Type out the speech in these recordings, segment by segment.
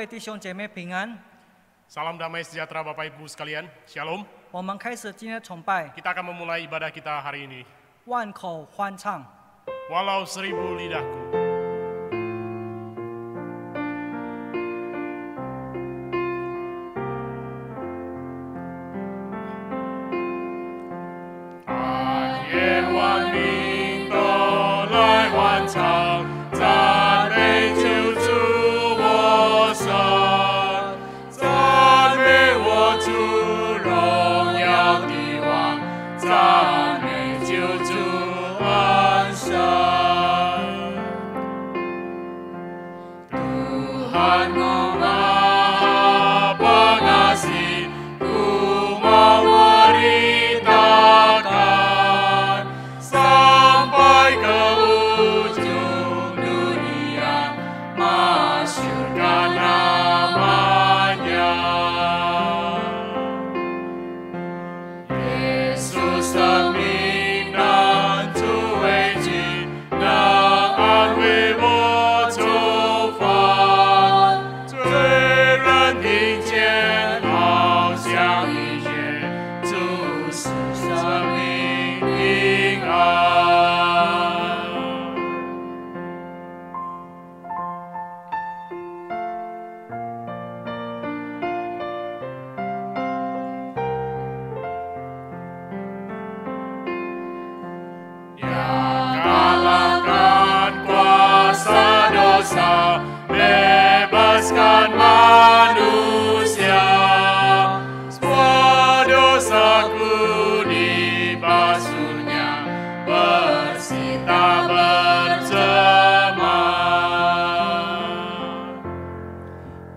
位弟兄姐妹平安。Salam damai sejahtera Bapak Ibu sekalian. Shalom. 我们开始今天崇拜，Kita akan memulai ibadah kita hari ini. 万口欢唱。Walau seribu lidahku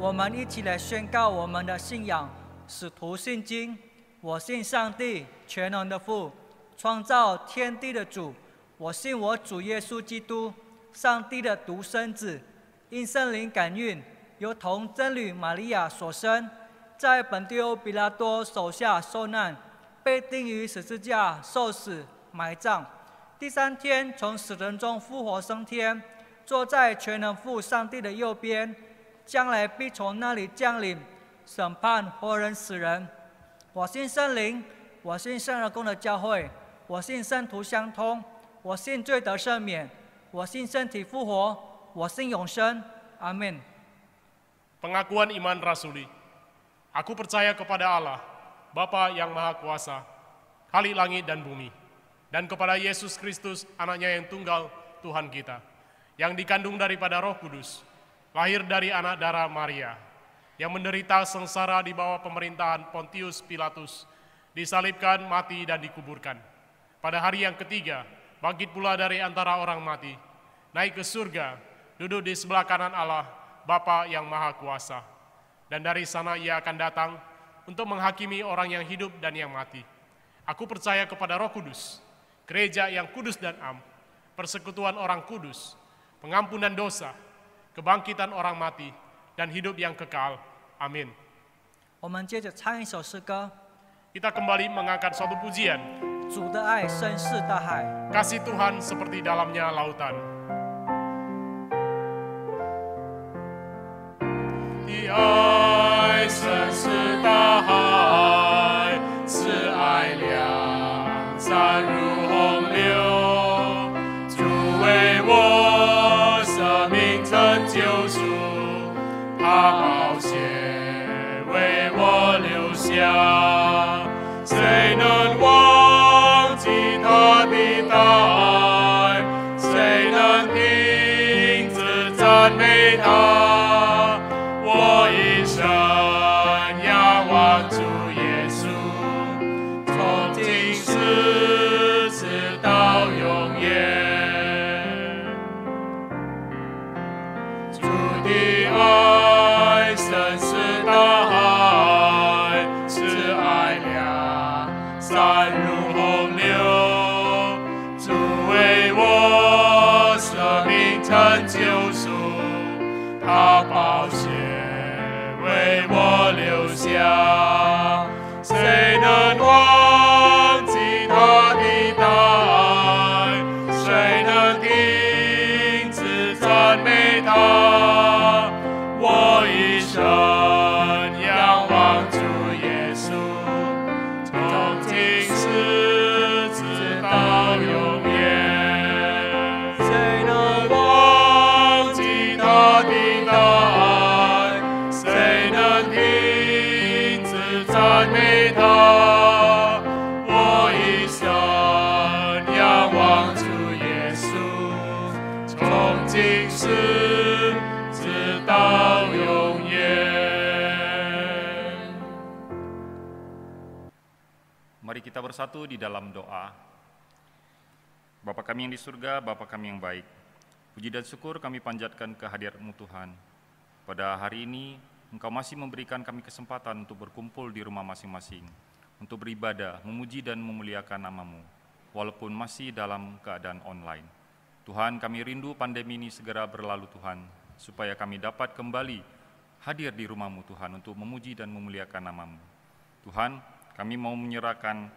我们一起来宣告我们的信仰：使徒信经。我信上帝，全能的父。创造天地的主，我信我主耶稣基督，上帝的独生子，因圣灵感孕，由同真女玛利亚所生，在本丢比拉多手下受难，被钉于十字架受死埋葬，第三天从死人中复活升天，坐在全能父上帝的右边，将来必从那里降临，审判活人死人。我信圣灵，我信圣人公的教会。我信圣徒相通，我信罪得赦免，我信身体复活，我信永生。阿门。Pengakuan Pengakuan iman rasuli. Aku percaya kepada Allah, Bapa yang Maha Kuasa, kali langit dan bumi, dan kepada Yesus Kristus, anaknya yang tunggal, Tuhan kita, yang dikandung daripada roh kudus, lahir dari anak darah Maria, yang menderita sengsara di bawah pemerintahan Pontius Pilatus, disalibkan, mati, dan dikuburkan pada hari yang ketiga, bangkit pula dari antara orang mati, naik ke surga, duduk di sebelah kanan Allah, Bapa yang Maha Kuasa. Dan dari sana ia akan datang untuk menghakimi orang yang hidup dan yang mati. Aku percaya kepada Roh Kudus, gereja yang kudus dan am, persekutuan orang kudus, pengampunan dosa, kebangkitan orang mati, dan hidup yang kekal. Amin. Kita kembali mengangkat suatu pujian Kasih Tuhan seperti dalamnya lautan. 今世，直到永远。Mari kita bersatu di dalam doa. Bapa kami yang di surga, Bapa kami yang baik, puji dan syukur kami panjatkan kehadiran-Mu Tuhan. Pada hari ini, Engkau masih memberikan kami kesempatan untuk berkumpul di rumah masing-masing, untuk beribadah, memuji dan memuliakan namamu, walaupun masih dalam keadaan online. Tuhan kami rindu pandemi ini segera berlalu Tuhan, supaya kami dapat kembali hadir di rumahmu Tuhan untuk memuji dan memuliakan namamu. Tuhan, kami mau menyerahkan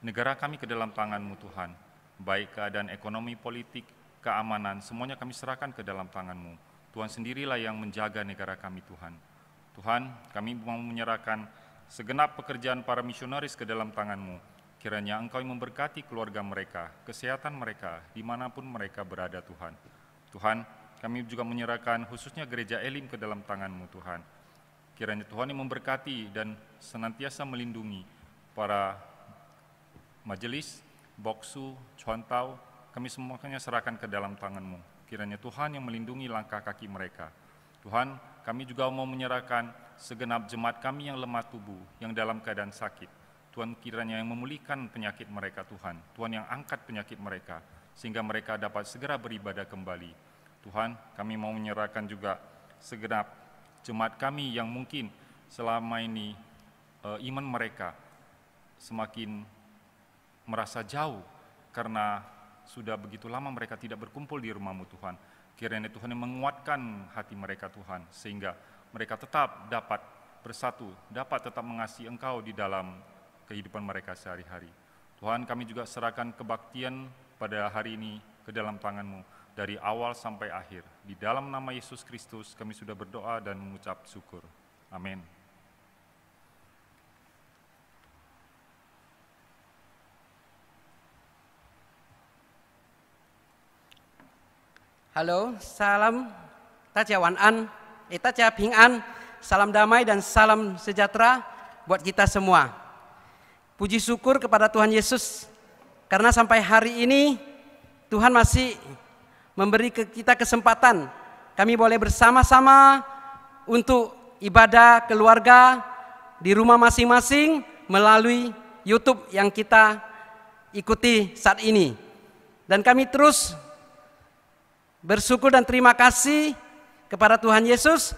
negara kami ke dalam tanganmu Tuhan, baik keadaan ekonomi, politik, keamanan, semuanya kami serahkan ke dalam tanganmu. Tuhan sendirilah yang menjaga negara kami Tuhan. Tuhan, kami mau menyerahkan segenap pekerjaan para misionaris ke dalam tanganmu, Kiranya Engkau yang memberkati keluarga mereka, kesehatan mereka, dimanapun mereka berada Tuhan. Tuhan, kami juga menyerahkan khususnya gereja Elim ke dalam tangan-Mu Tuhan. Kiranya Tuhan yang memberkati dan senantiasa melindungi para majelis, boksu, contau, kami semuanya serahkan ke dalam tangan-Mu. Kiranya Tuhan yang melindungi langkah kaki mereka. Tuhan, kami juga mau menyerahkan segenap jemaat kami yang lemah tubuh, yang dalam keadaan sakit Tuhan kiranya yang memulihkan penyakit mereka Tuhan, Tuhan yang angkat penyakit mereka, sehingga mereka dapat segera beribadah kembali. Tuhan, kami mau menyerahkan juga segenap jemaat kami yang mungkin selama ini e, iman mereka semakin merasa jauh karena sudah begitu lama mereka tidak berkumpul di rumahmu Tuhan. Kiranya Tuhan yang menguatkan hati mereka Tuhan, sehingga mereka tetap dapat bersatu, dapat tetap mengasihi Engkau di dalam kehidupan mereka sehari-hari. Tuhan kami juga serahkan kebaktian pada hari ini ke dalam tanganmu dari awal sampai akhir. Di dalam nama Yesus Kristus kami sudah berdoa dan mengucap syukur. Amin. Halo, salam tajawan an, eh Ping an, salam damai dan salam sejahtera buat kita semua. Puji syukur kepada Tuhan Yesus karena sampai hari ini Tuhan masih memberi kita kesempatan kami boleh bersama-sama untuk ibadah keluarga di rumah masing-masing melalui YouTube yang kita ikuti saat ini. Dan kami terus bersyukur dan terima kasih kepada Tuhan Yesus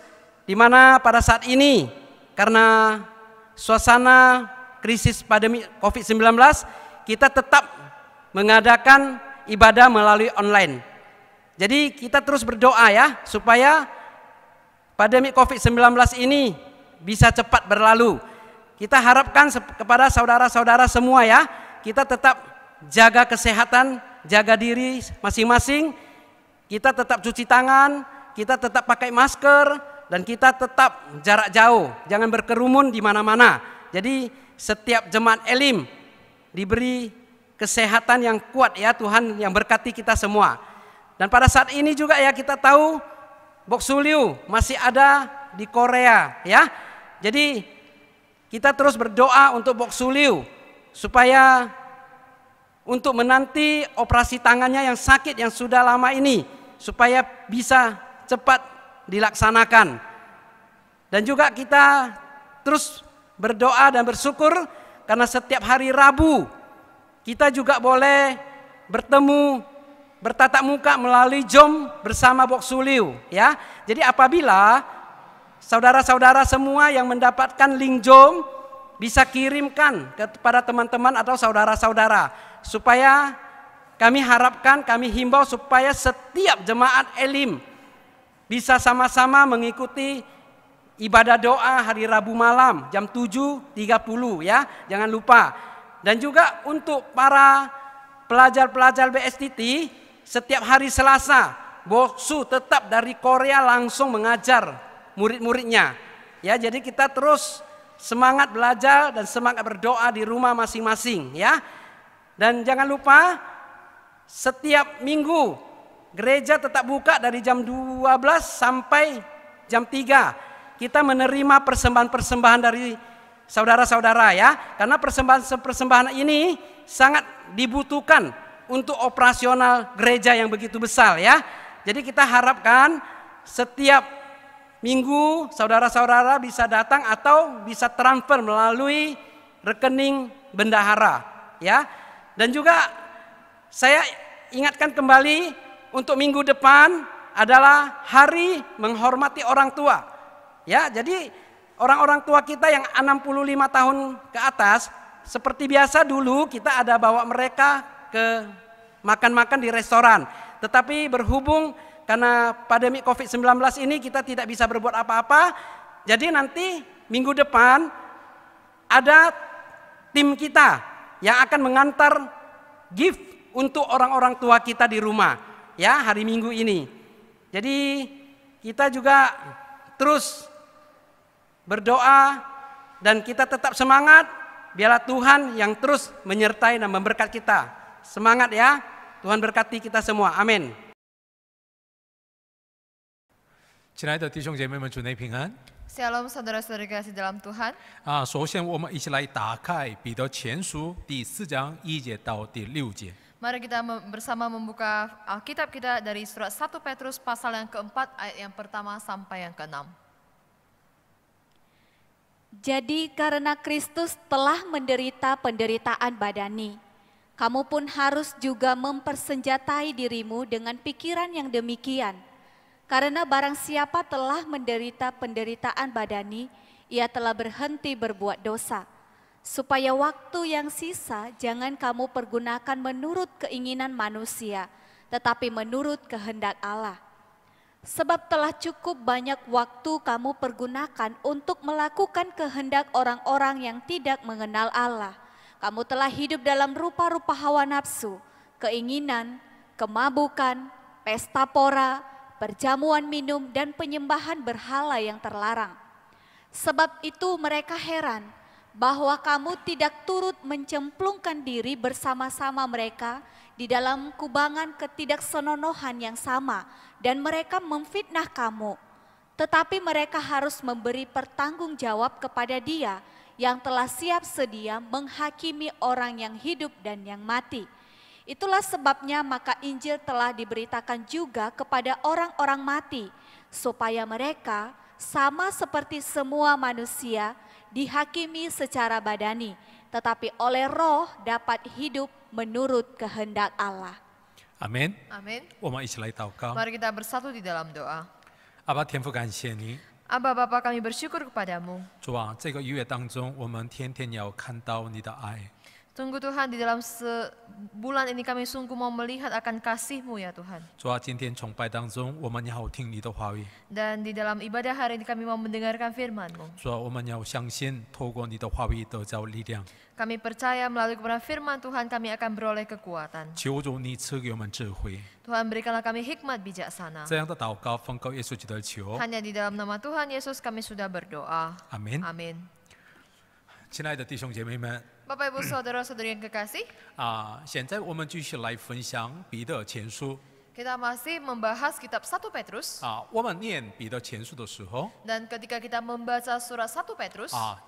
di mana pada saat ini karena suasana krisis pandemi COVID-19, kita tetap mengadakan ibadah melalui online. Jadi kita terus berdoa ya, supaya pandemi COVID-19 ini bisa cepat berlalu. Kita harapkan kepada saudara-saudara semua ya, kita tetap jaga kesehatan, jaga diri masing-masing, kita tetap cuci tangan, kita tetap pakai masker, dan kita tetap jarak jauh, jangan berkerumun di mana-mana. Jadi setiap jemaat elim diberi kesehatan yang kuat ya Tuhan yang berkati kita semua. Dan pada saat ini juga ya kita tahu Boksuliu masih ada di Korea ya. Jadi kita terus berdoa untuk Boksuliu supaya untuk menanti operasi tangannya yang sakit yang sudah lama ini supaya bisa cepat dilaksanakan. Dan juga kita terus berdoa dan bersyukur karena setiap hari Rabu kita juga boleh bertemu bertatap muka melalui Zoom bersama Boksuliu ya. Jadi apabila saudara-saudara semua yang mendapatkan link Zoom bisa kirimkan kepada teman-teman atau saudara-saudara supaya kami harapkan kami himbau supaya setiap jemaat elim bisa sama-sama mengikuti ibadah doa hari Rabu malam jam 7.30 ya. Jangan lupa. Dan juga untuk para pelajar-pelajar BSTT setiap hari Selasa Boksu tetap dari Korea langsung mengajar murid-muridnya. Ya, jadi kita terus semangat belajar dan semangat berdoa di rumah masing-masing ya. Dan jangan lupa setiap minggu gereja tetap buka dari jam 12 sampai jam 3 kita menerima persembahan-persembahan dari saudara-saudara ya. Karena persembahan-persembahan ini sangat dibutuhkan untuk operasional gereja yang begitu besar ya. Jadi kita harapkan setiap minggu saudara-saudara bisa datang atau bisa transfer melalui rekening bendahara ya. Dan juga saya ingatkan kembali untuk minggu depan adalah hari menghormati orang tua. Ya, jadi orang-orang tua kita yang 65 tahun ke atas, seperti biasa dulu kita ada bawa mereka ke makan-makan di restoran. Tetapi berhubung karena pandemi Covid-19 ini kita tidak bisa berbuat apa-apa, jadi nanti minggu depan ada tim kita yang akan mengantar gift untuk orang-orang tua kita di rumah ya hari Minggu ini. Jadi kita juga terus berdoa, dan kita tetap semangat, biarlah Tuhan yang terus menyertai dan memberkati kita. Semangat ya, Tuhan berkati kita semua. Amin. 亲爱的弟兄姐妹们，主内平安。Shalom saudara-saudari kasih dalam Tuhan. 啊，首先我们一起来打开彼得前书第四章一节到第六节。Mari kita bersama membuka Alkitab kita dari surat 1 Petrus pasal yang keempat ayat yang pertama sampai yang keenam. Jadi karena Kristus telah menderita penderitaan badani, kamu pun harus juga mempersenjatai dirimu dengan pikiran yang demikian. Karena barang siapa telah menderita penderitaan badani, ia telah berhenti berbuat dosa. Supaya waktu yang sisa jangan kamu pergunakan menurut keinginan manusia, tetapi menurut kehendak Allah. Sebab telah cukup banyak waktu kamu pergunakan untuk melakukan kehendak orang-orang yang tidak mengenal Allah. Kamu telah hidup dalam rupa-rupa hawa nafsu, keinginan, kemabukan, pesta pora, perjamuan minum, dan penyembahan berhala yang terlarang. Sebab itu mereka heran bahwa kamu tidak turut mencemplungkan diri bersama-sama mereka di dalam kubangan ketidaksenonohan yang sama dan mereka memfitnah kamu. Tetapi mereka harus memberi pertanggung jawab kepada dia yang telah siap sedia menghakimi orang yang hidup dan yang mati. Itulah sebabnya maka Injil telah diberitakan juga kepada orang-orang mati, supaya mereka sama seperti semua manusia dihakimi secara badani, tetapi oleh roh dapat hidup menurut kehendak Allah. Amin. Amin. Mari kita bersatu di dalam doa. Aba Abah, Bapa kami bersyukur kepadamu. 主啊，这个月当中，我们天天要看到你的爱。Tunggu Tuhan di dalam sebulan ini kami sungguh mau melihat akan kasih-Mu ya Tuhan. Dan di dalam ibadah hari ini kami mau mendengarkan firman-Mu. percaya melalui kebenaran firman Tuhan kami akan beroleh kekuatan. Tuhan berikanlah kami hikmat bijaksana. Hanya di dalam nama Tuhan Yesus kami sudah berdoa. Amin. Amin. 亲爱的弟兄姐妹们。Bapak Ibu saudara-saudari yang kekasih. Ah, kita masih membahas kitab 1 Petrus. Ah, dan ketika kita membaca surat 1 Petrus. Ah,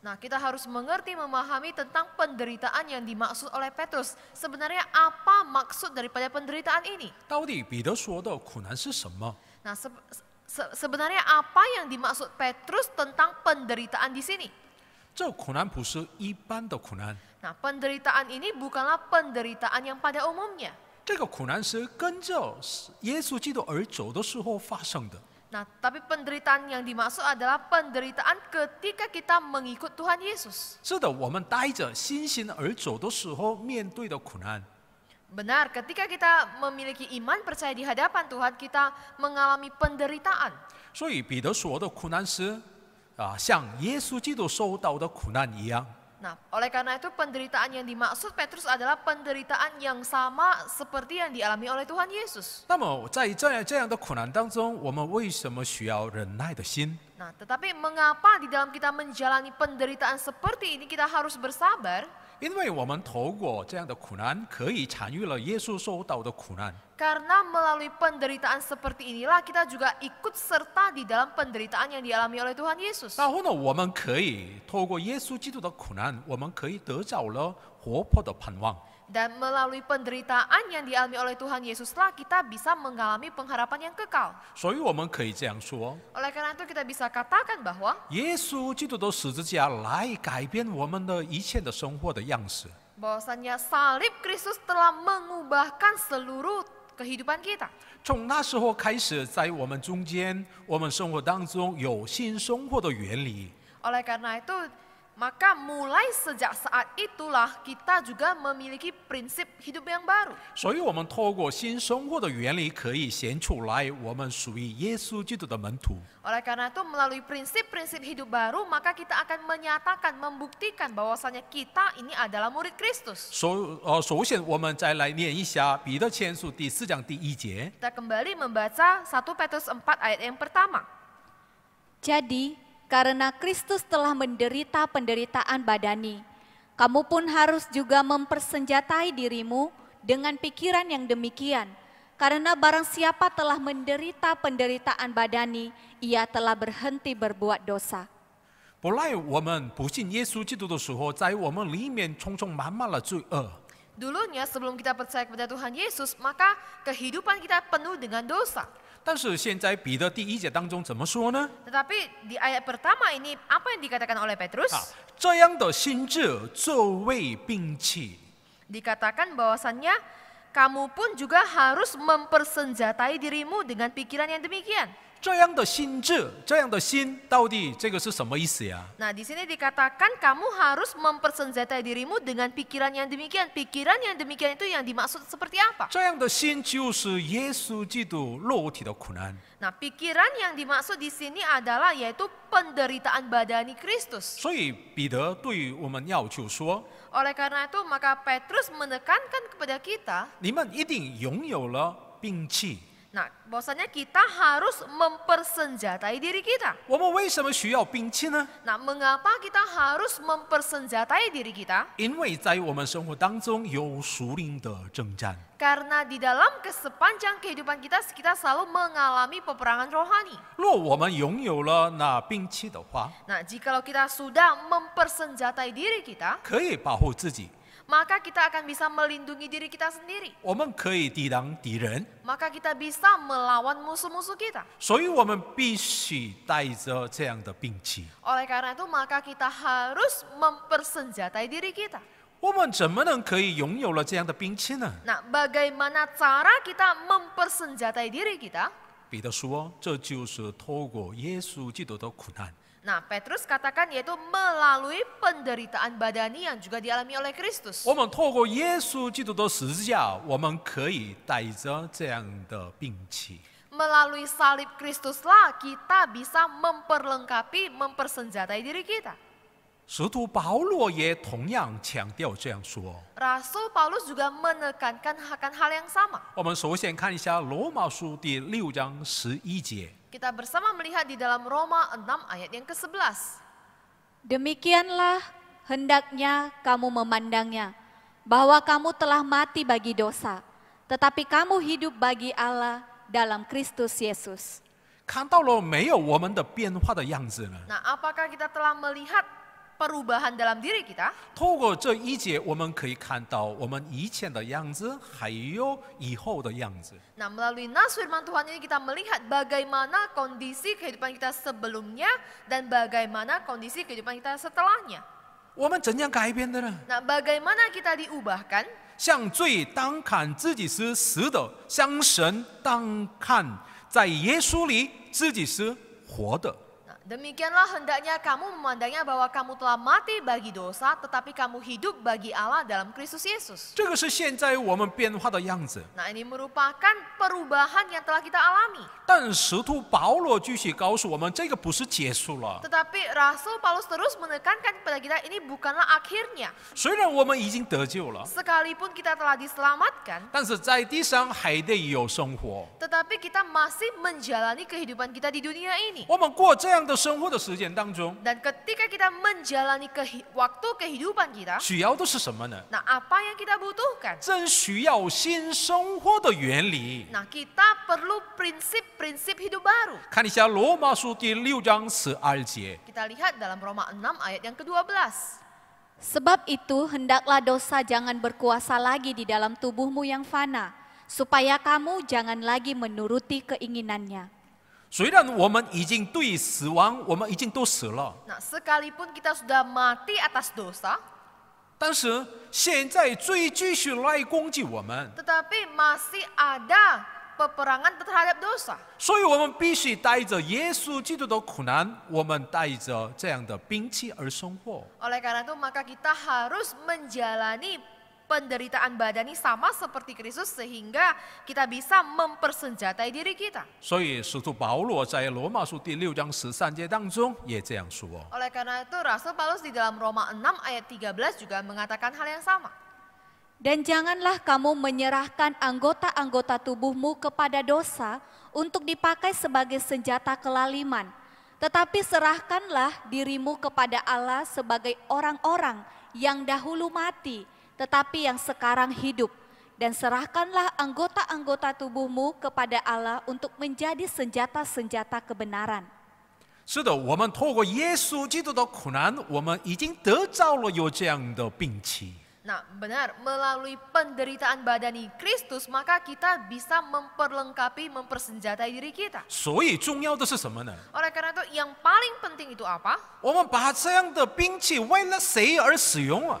nah kita harus mengerti memahami tentang penderitaan yang dimaksud oleh Petrus. Sebenarnya apa maksud daripada penderitaan ini? Nah, se sebenarnya apa yang dimaksud Petrus tentang penderitaan di sini? Nah, penderitaan ini bukanlah penderitaan yang pada umumnya. Nah, tapi penderitaan yang dimaksud adalah penderitaan ketika kita mengikut Tuhan Yesus. 是的，我们带着信心而走的时候面对的苦难。Benar, ketika kita memiliki iman percaya di hadapan Tuhan, kita mengalami penderitaan. Nah, oleh karena itu penderitaan yang dimaksud Petrus adalah penderitaan yang sama seperti yang dialami oleh Tuhan Yesus. Nah, tetapi mengapa di dalam kita menjalani penderitaan seperti ini kita harus bersabar? 因为我们透过这样的苦难，可以参与了耶稣受到的苦难。Karena melalui penderitaan seperti inilah kita juga ikut serta di dalam penderitaan yang dialami oleh Tuhan Yesus. 然后呢，我们可以透过耶稣基督的苦难，我们可以得着了活泼的盼望。dan melalui penderitaan yang dialami oleh Tuhan Yesuslah kita bisa mengalami pengharapan yang kekal. Oleh karena itu kita bisa katakan bahwa 耶稣基督的十字架来改变我们的一切的生活的样式。bahwasanya salib Kristus telah mengubahkan seluruh kehidupan kita. 从那时候开始，在我们中间，我们生活当中有新生活的原理。Oleh karena itu maka mulai sejak saat itulah kita juga memiliki prinsip hidup yang baru. 所以，我们透过新生活的原理，可以显出来我们属于耶稣基督的门徒。Oleh karena itu, melalui prinsip-prinsip hidup baru, maka kita akan menyatakan, membuktikan bahwasanya kita ini adalah murid Kristus. So, uh, 首呃，首先我们再来念一下彼得前书第四章第一节。Kita kembali membaca 1 Petrus 4 ayat yang pertama. Jadi karena Kristus telah menderita penderitaan badani. Kamu pun harus juga mempersenjatai dirimu dengan pikiran yang demikian, karena barang siapa telah menderita penderitaan badani, ia telah berhenti berbuat dosa. 不赖我们不信耶稣基督的时候，在我们里面充充满满了罪恶。Dulunya sebelum kita percaya kepada Tuhan Yesus, maka kehidupan kita penuh dengan dosa. 但是现在彼得第一节当中怎么说呢？Tetapi di ayat pertama ini apa yang dikatakan oleh Petrus? 啊，这样的心智就为兵器。Dikatakan ah, bahwasannya kamu pun juga harus mempersenjatai dirimu dengan pikiran yang demikian. Nah di sini dikatakan kamu harus mempersenjatai dirimu dengan pikiran yang demikian. Pikiran yang demikian itu yang dimaksud seperti apa? pikiran yang dimaksud di sini adalah yaitu penderitaan badani Kristus. Oleh karena itu maka Petrus menekankan kepada kita. 你们一定拥有了兵器。Nah, bahwasanya kita harus mempersenjatai diri kita. Nah, mengapa kita harus mempersenjatai diri kita? Karena di dalam kesepanjang kehidupan kita, kita selalu mengalami peperangan rohani. Nah, jikalau kita sudah mempersenjatai diri kita, maka kita akan bisa melindungi diri kita sendiri. Maka kita bisa melawan musuh-musuh kita. Oleh karena itu, maka kita harus mempersenjatai diri kita. Nah, bagaimana cara kita mempersenjatai diri kita? 彼得说，这就是透过耶稣基督的苦难。Nah Petrus katakan yaitu melalui penderitaan badani yang juga dialami oleh Kristus. Melalui salib Kristuslah kita bisa memperlengkapi, mempersenjatai diri kita. 使徒保罗也同样强调这样说。Rasul Paulus juga menekankan akan hal yang sama. Kita bersama melihat di dalam Roma 6 ayat yang ke-11. Demikianlah hendaknya kamu memandangnya bahwa kamu telah mati bagi dosa, tetapi kamu hidup bagi Allah dalam Kristus Yesus. 看到了没有我们的变化的样子呢？那 apakah kita telah melihat perubahan dalam diri kita. melalui nas firman Tuhan ini kita melihat bagaimana kondisi kehidupan kita sebelumnya dan bagaimana kondisi kehidupan kita setelahnya. bagaimana kita diubahkan? Demikianlah hendaknya kamu memandangnya bahwa kamu telah mati bagi dosa, tetapi kamu hidup bagi Allah dalam Kristus Yesus. Nah ini merupakan perubahan yang telah kita alami. Tetapi Rasul Paulus terus menekankan kepada kita ini bukanlah akhirnya. Sekalipun kita telah diselamatkan, tetapi kita masih menjalani kehidupan kita di dunia ini. 我们过这样的生活的实践当中，dan ketika kita menjalani kehi waktu kehidupan kita，需要的是什么呢？Nah apa yang kita butuhkan？正需要新生活的原理。Nah kita perlu prinsip-prinsip hidup baru。看一下罗马书第六章十二节。Kita lihat dalam Roma 6 ayat yang ke-12. Sebab itu hendaklah dosa jangan berkuasa lagi di dalam tubuhmu yang fana, supaya kamu jangan lagi menuruti keinginannya. 虽然我们已经对死亡，我们已经都死了。那，sekalipun kita sudah mati atas dosa，但是现在罪继续来攻击我们。tetapi masih ada peperangan terhadap dosa。所以我们必须带着耶稣基督的苦难，我们带着这样的兵器而生活。oleh karena itu maka kita harus menjalani penderitaan badani sama seperti Kristus sehingga kita bisa mempersenjatai diri kita. Oleh karena itu Rasul Paulus di dalam Roma 6 ayat 13 juga mengatakan hal yang sama. Dan janganlah kamu menyerahkan anggota-anggota tubuhmu kepada dosa untuk dipakai sebagai senjata kelaliman, tetapi serahkanlah dirimu kepada Allah sebagai orang-orang yang dahulu mati, tetapi yang sekarang hidup. Dan serahkanlah anggota-anggota tubuhmu kepada Allah untuk menjadi senjata-senjata kebenaran. 是的，我们透过耶稣基督的苦难，我们已经得到了有这样的病气。Nah, benar, melalui penderitaan badani Kristus, maka kita bisa memperlengkapi, mempersenjatai diri kita. Oleh karena itu, yang paling penting itu apa? 我们把这样的兵器为了谁而使用啊？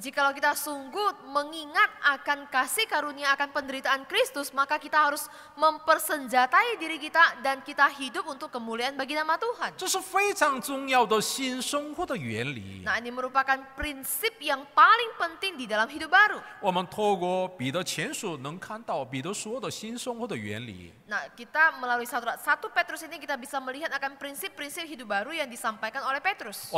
Jikalau kita sungguh mengingat akan kasih karunia akan penderitaan Kristus, maka kita harus mempersenjatai diri kita dan kita hidup untuk kemuliaan bagi nama Tuhan. Nah, ini merupakan prinsip yang paling penting di dalam hidup baru. Nah, kita melalui satu satu Petrus ini kita bisa melihat akan prinsip-prinsip hidup baru yang disampaikan oleh Petrus.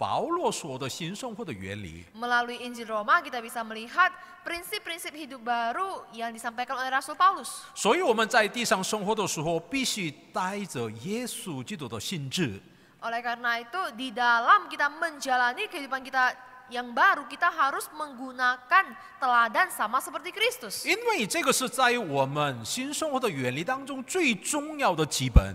保罗说的新生活的原理。通过《圣经·罗马》，我们能够看到新生活的原则。所以我们在地上生活的时候，必须带着耶稣基督的心志。因为这个是在我们新生活的原理当中最重要的基本。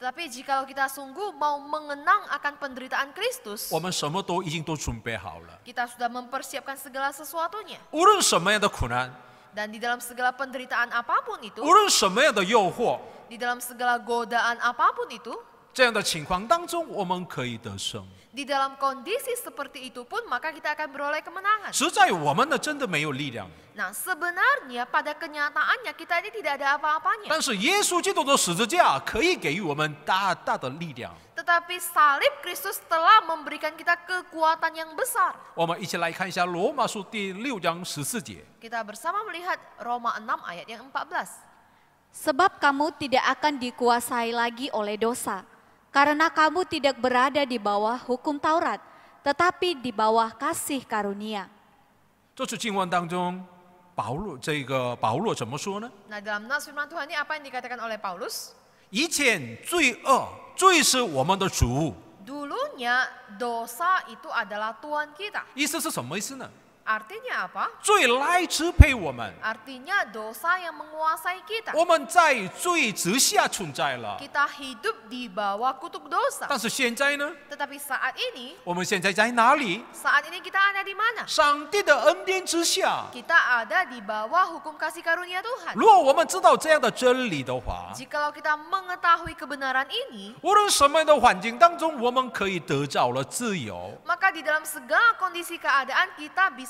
Tetapi jikalau kita sungguh mau mengenang akan penderitaan Kristus, kita sudah mempersiapkan segala sesuatunya. Dan di dalam segala penderitaan apapun itu, di dalam segala godaan apapun itu, 这样的情况当中，我们可以得胜。di dalam kondisi seperti itu pun maka kita akan beroleh kemenangan. 实在我们呢真的没有力量。Nah sebenarnya pada kenyataannya kita ini tidak ada apa-apanya. 但是耶稣基督的十字架可以给予我们大大的力量。Tetapi salib Kristus telah memberikan kita kekuatan yang besar. 我们一起来看一下罗马书第六章十四节。Kita bersama melihat Roma 6 ayat yang 14. Sebab kamu tidak akan dikuasai lagi oleh dosa karena kamu tidak berada di bawah hukum Taurat, tetapi di bawah kasih karunia. 这次经文当中，保罗这个保罗怎么说呢？Nah dalam nas firman Tuhan ini apa yang dikatakan oleh Paulus? 以前罪恶，罪是我们的主。Dulunya dosa itu adalah Tuhan kita. Artinya apa? Artinya dosa yang menguasai kita. Kita hidup di bawah kutuk dosa. Tetapi saat Saat ini kita ada di mana? Kita ada di bawah hukum kasih karunia Tuhan. Jika kita mengetahui kebenaran Maka di dalam segala kondisi keadaan kita bisa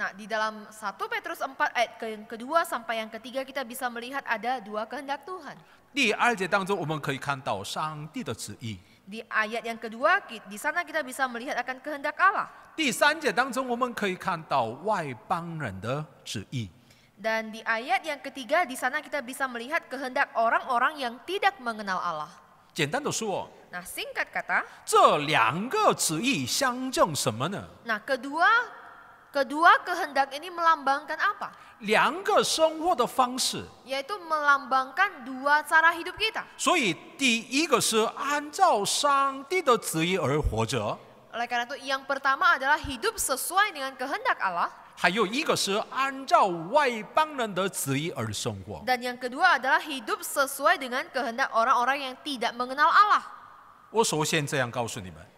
Nah, di dalam 1 Petrus 4 ayat eh, ke yang kedua sampai yang ketiga kita bisa melihat ada dua kehendak Tuhan. Di ayat yang kedua, di sana kita bisa melihat akan kehendak Allah. di ayat yang ketiga, di sana kita bisa melihat kehendak orang-orang yang tidak mengenal Allah. Nah, singkat kata, Nah, kedua Kedua kehendak ini melambangkan apa? 两个生活的方式。yaitu melambangkan dua cara hidup kita. karena itu yang pertama adalah hidup sesuai dengan kehendak Allah. Dan yang kedua adalah hidup sesuai dengan kehendak orang-orang yang tidak mengenal Allah.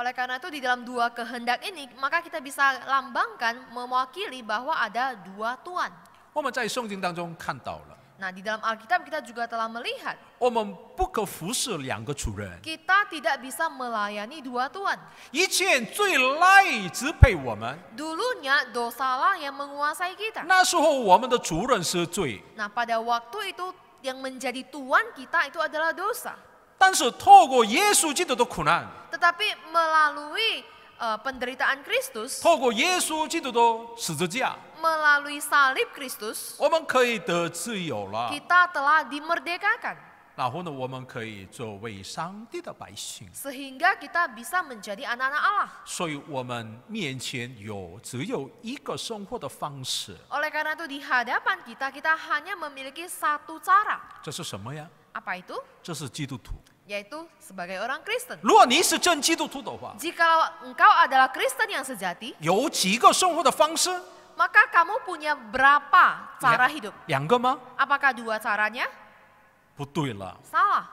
Oleh karena itu di dalam dua kehendak ini maka kita bisa lambangkan mewakili bahwa ada dua tuan. Nah di dalam Alkitab kita juga telah melihat. Kita tidak bisa melayani dua tuan. Dulunya dosalah yang menguasai kita. Nah, pada waktu itu yang menjadi tuan kita itu adalah dosa. 但是透过耶稣基督的苦难，tetapi melalui uh, penderitaan Kristus，透过耶稣基督的十字架，melalui salib Kristus，我们可以得自由了。Kita telah dimerdekakan. 然后呢，我们可以作为上帝的百姓，sehingga kita bisa menjadi anak-anak Allah。所以我们面前有只有一个生活的方式。Oleh karena itu di hadapan kita kita hanya memiliki satu cara。这是什么呀？Apa itu？这是基督徒。yaitu sebagai orang Kristen. Jika engkau adalah Kristen yang sejati, maka kamu punya berapa cara ya- hidup? Apakah dua caranya? Salah.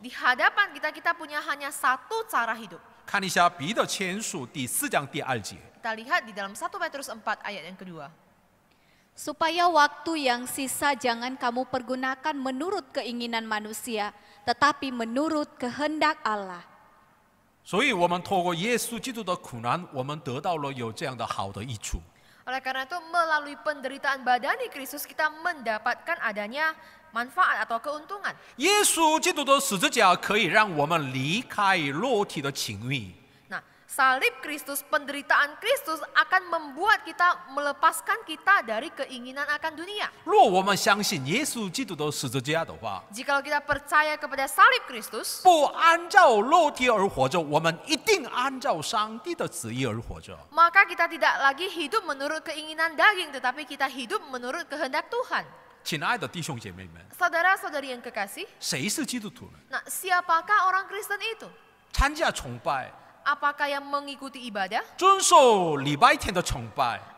Di hadapan kita kita punya hanya satu cara hidup. Kita lihat di dalam 1 Petrus 4 ayat yang kedua supaya waktu yang sisa jangan kamu pergunakan menurut keinginan manusia, tetapi menurut kehendak Allah. 所以，我们透过耶稣基督的苦难，我们得到了有这样的好的益处。Oleh karena itu, melalui penderitaan badani Kristus kita mendapatkan adanya manfaat atau keuntungan. Kristus 耶稣基督的十字架可以让我们离开肉体的情欲。Salib Kristus, penderitaan Kristus akan membuat kita melepaskan kita dari keinginan akan dunia. Jika kita percaya kepada salib Kristus, maka kita tidak lagi hidup menurut keinginan daging, tetapi kita hidup menurut kehendak Tuhan. saudara saudari yang kekasih，谁是基督徒呢？那 siapakah orang Kristen itu? Apakah yang mengikuti ibadah?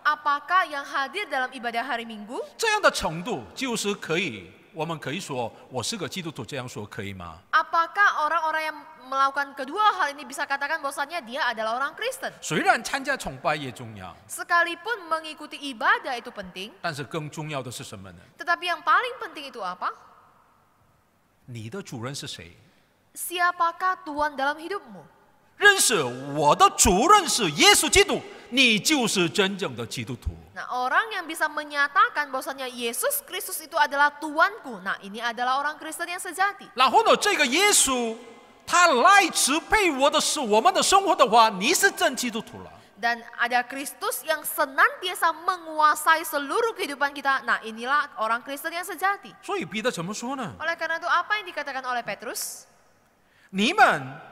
Apakah yang hadir dalam ibadah hari Minggu? 这样的程度就是可以，我们可以说我是个基督徒，这样说可以吗？Apakah orang-orang yang melakukan kedua hal ini bisa katakan bahwasanya dia adalah orang Kristen? mengikuti ibadah itu penting, yang paling penting itu apa? 你的主人是谁？Siapakah Tuhan dalam hidupmu? 认识我的主任是耶稣基督，你就是真正的基督徒。那 orang yang bisa menyatakan bahasanya Yesus Kristus itu adalah Tuanku，那 ini adalah orang Kristen yang sejati。然后呢，这个耶稣他来支配我的是我们的生活的话，你是真基督徒了。Dan ada Kristus yang senantiasa menguasai seluruh kehidupan kita，Nah, inilah orang Kristen yang sejati。所以彼得怎么说呢？oleh karena itu apa yang dikatakan oleh Petrus？Niman。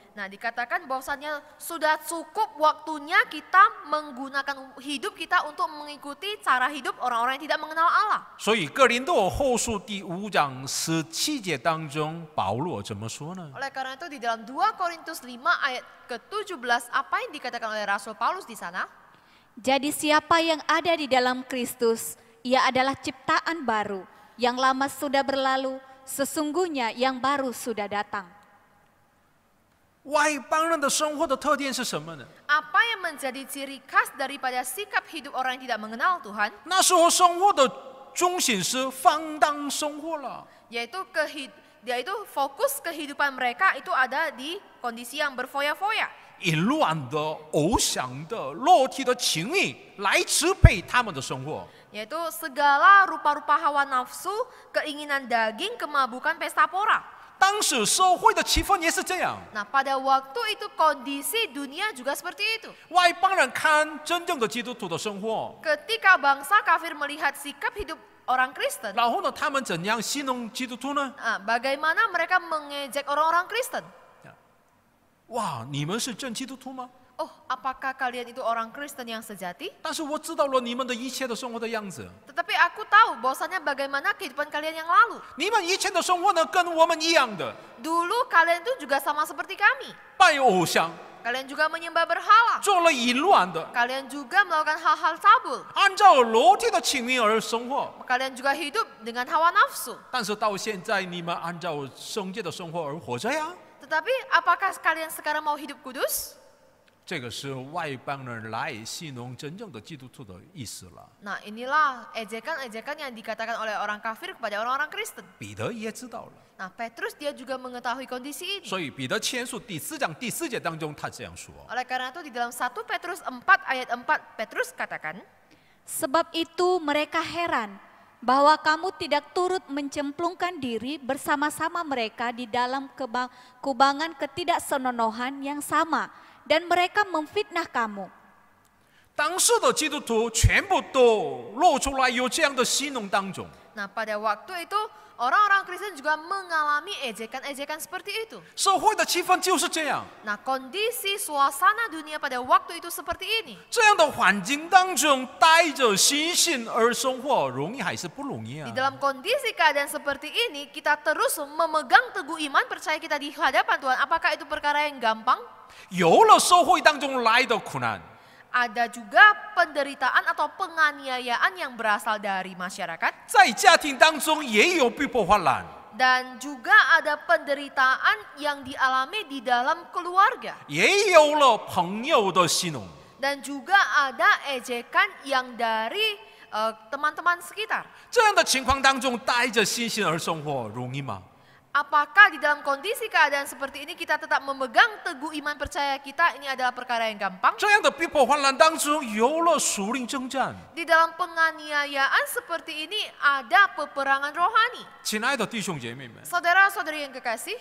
Nah dikatakan bahwasannya sudah cukup waktunya kita menggunakan hidup kita untuk mengikuti cara hidup orang-orang yang tidak mengenal Allah. Oleh karena itu di dalam 2 Korintus 5 ayat ke-17 apa yang dikatakan oleh Rasul Paulus di sana? Jadi siapa yang ada di dalam Kristus, ia adalah ciptaan baru. Yang lama sudah berlalu, sesungguhnya yang baru sudah datang. 外邦人的生活的特点是什么呢？Apa yang menjadi ciri khas daripada sikap hidup orang yang tidak mengenal Tuhan？那时候生活的中心是放荡生活了。yaitu kehid yaitu fokus kehidupan mereka itu ada di kondisi yang berfoya-foya. segala rupa-rupa hawa nafsu, keinginan daging, kemabukan, pesta pora. 当时社会的气氛也是这样。那 pada waktu itu kondisi dunia juga seperti itu. bangsa kafir melihat sikap hidup orang Kristen. 然后呢，他们怎样形容基督徒呢？啊，bagaimana mereka mengejek orang-orang Kristen？哇，你们是真基督徒吗？Oh, apakah kalian itu orang Kristen yang sejati? Tetapi aku tahu bahwasanya bagaimana kehidupan kalian yang lalu. Dulu kalian itu juga sama seperti kami. Kalian juga menyembah berhala. Kalian juga melakukan hal-hal tabul. Kalian juga hidup dengan hawa nafsu. Tetapi apakah kalian sekarang mau hidup kudus? 这个是外邦人来形容真正的基督徒的意思了。Nah inilah ejekan-ejekan yang dikatakan oleh orang kafir kepada orang-orang Kristen. Petrus dia juga mengetahui kondisi ini. karena itu di dalam satu Petrus 4 ayat 4 Petrus katakan, sebab itu mereka heran bahwa kamu tidak turut mencemplungkan diri bersama-sama mereka di dalam kubangan ketidaksenonohan yang sama dan 当时的基督徒全部都露出来有这样的戏弄当中。Nah pada waktu itu orang-orang Kristen juga mengalami ejekan-ejekan seperti itu. Nah, kondisi suasana dunia pada waktu itu seperti ini. Di dalam kondisi keadaan seperti ini, kita terus memegang teguh iman percaya kita di hadapan Tuhan. Apakah itu perkara yang gampang? ada juga penderitaan atau penganiayaan yang berasal dari masyarakat. Dan juga ada penderitaan yang dialami di dalam keluarga. Dan juga ada ejekan yang dari eh, teman-teman uh, sekitar. 这样的情况当中, sekitar. Apakah di dalam kondisi keadaan seperti ini kita tetap memegang teguh iman percaya kita ini adalah perkara yang gampang? Di dalam penganiayaan seperti ini ada peperangan rohani. Eh. Saudara-saudari yang kekasih,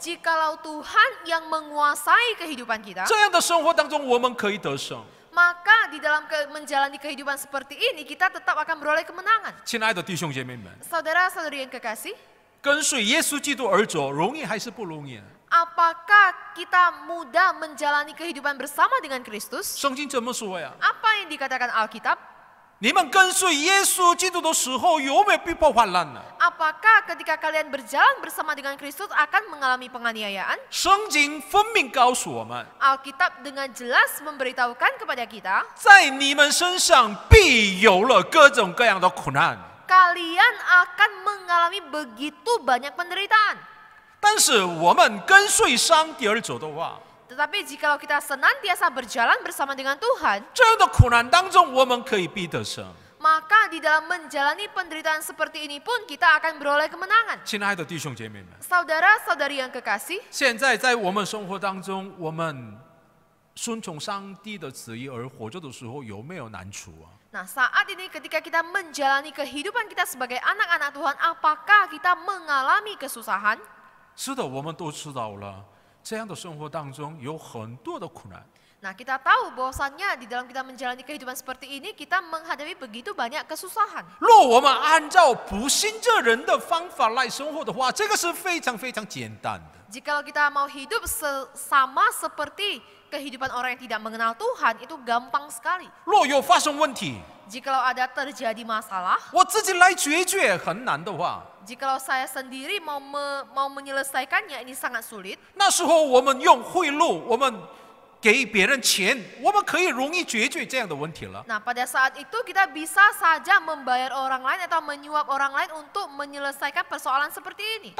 jikalau Tuhan yang menguasai kehidupan kita, maka di dalam ke, menjalani kehidupan seperti ini kita tetap akan beroleh kemenangan. saudara saudari yang kekasih, er Apakah kita mudah menjalani kehidupan bersama dengan Kristus? Ya? Apa yang dikatakan Alkitab? Apakah ketika kalian berjalan bersama dengan Kristus akan mengalami penganiayaan？圣经分明告诉我们，Alkitab dengan jelas memberitahukan kepada kita. kita，在你们身上必有了各种各样的苦难。Kalian akan mengalami begitu banyak penderitaan。但是我们跟随上帝而走的话。tetapi jikalau kita senantiasa berjalan bersama dengan Tuhan, maka di dalam menjalani penderitaan seperti ini pun kita akan beroleh kemenangan. Saudara-saudari yang kekasih, Nah, saat ini ketika kita menjalani kehidupan kita sebagai anak-anak Tuhan, apakah kita mengalami kesusahan? 是的，我们都知道了。这样的生活当中有很多的苦难。Nah, kita tahu bahwasannya di dalam kita menjalani kehidupan seperti ini, kita menghadapi begitu banyak kesusahan. Jika kita mau hidup sama seperti kehidupan orang yang tidak mengenal Tuhan itu gampang sekali. Jika ada terjadi masalah, jika saya sendiri mau me- mau menyelesaikannya ini sangat sulit. 那时候我们用贿赂，我们给别人钱，我们可以容易解决这样的问题了。Nah, pada saat itu kita bisa saja membayar orang lain atau menyuap orang lain untuk menyelesaikan persoalan seperti ini.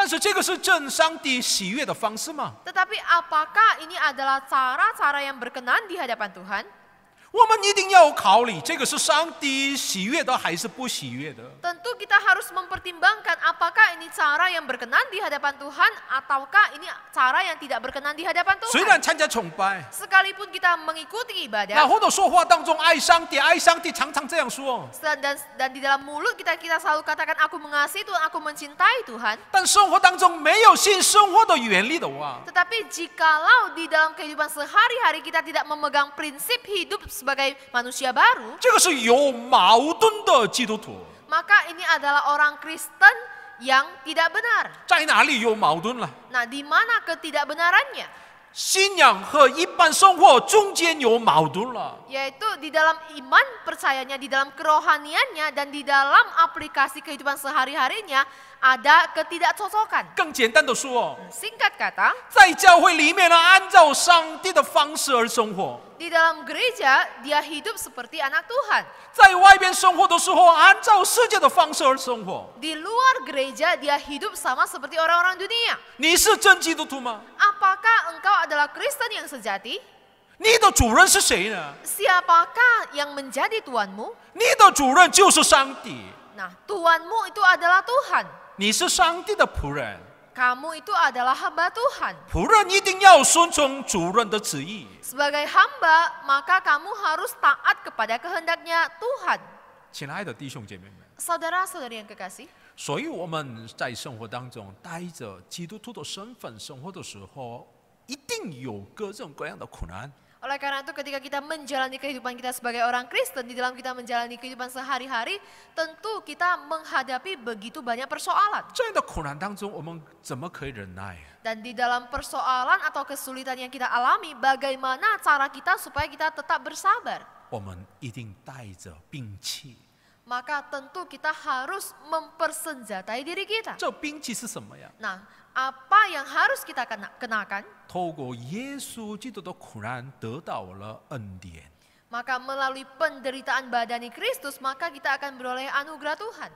Tetapi apakah ini adalah cara-cara yang berkenan di hadapan Tuhan? 我们一定要考虑这个是上帝喜悦的还是不喜悦的。Tentu kita harus mempertimbangkan apakah ini cara yang berkenan di hadapan Tuhan ataukah ini cara yang tidak berkenan di hadapan Tuhan. 虽然参加崇拜，sekalipun kita mengikuti ibadah，那或者说话当中爱上帝，爱上帝常常这样说。dan dan dan di dalam mulut kita kita selalu katakan aku mengasihi Tuhan, aku mencintai Tuhan. 但生活当中没有信生活的原理的话，tetapi jikalau di dalam kehidupan sehari-hari kita tidak memegang prinsip hidup sebagai manusia baru, Maka ini adalah orang Kristen yang tidak benar. Nah, di mana ketidakbenarannya? 信仰和一般生活中间有矛盾了。Yaitu di dalam iman percayanya, di dalam kerohaniannya, dan di dalam aplikasi kehidupan sehari-harinya ada ketidakcocokan. Singkat kata, di dalam gereja dia hidup seperti anak Tuhan. Di luar gereja dia hidup sama seperti orang-orang dunia. Apakah engkau adalah Kristen yang sejati? Siapakah yang menjadi tuanmu? Nah, tuanmu itu adalah Tuhan. 你是上帝的仆人。kamu itu adalah hamba Tuhan。仆人一定要遵从主任的旨意。sebagai hamba, maka kamu harus taat kepada kehendaknya Tuhan。亲爱的弟兄姐妹们。saudara-saudara yang kekasih。所以我们在生活当中带着基督徒的身份生活的时候，一定有个各种各样的困难。Oleh karena itu ketika kita menjalani kehidupan kita sebagai orang Kristen, di dalam kita menjalani kehidupan sehari-hari, tentu kita menghadapi begitu banyak persoalan. Dan di dalam persoalan atau kesulitan yang kita alami, bagaimana cara kita supaya kita tetap bersabar? Maka tentu kita harus mempersenjatai diri kita. Nah, apa yang harus kita kenakan? Maka melalui penderitaan badani Kristus maka kita akan beroleh anugerah Tuhan.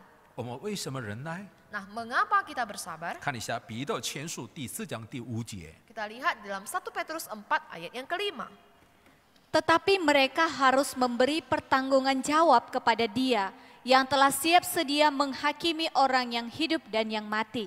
Nah, mengapa kita bersabar? Kita lihat dalam 1 Petrus 4 ayat yang kelima. Tetapi mereka harus memberi pertanggungan jawab kepada dia yang telah siap sedia menghakimi orang yang hidup dan yang mati.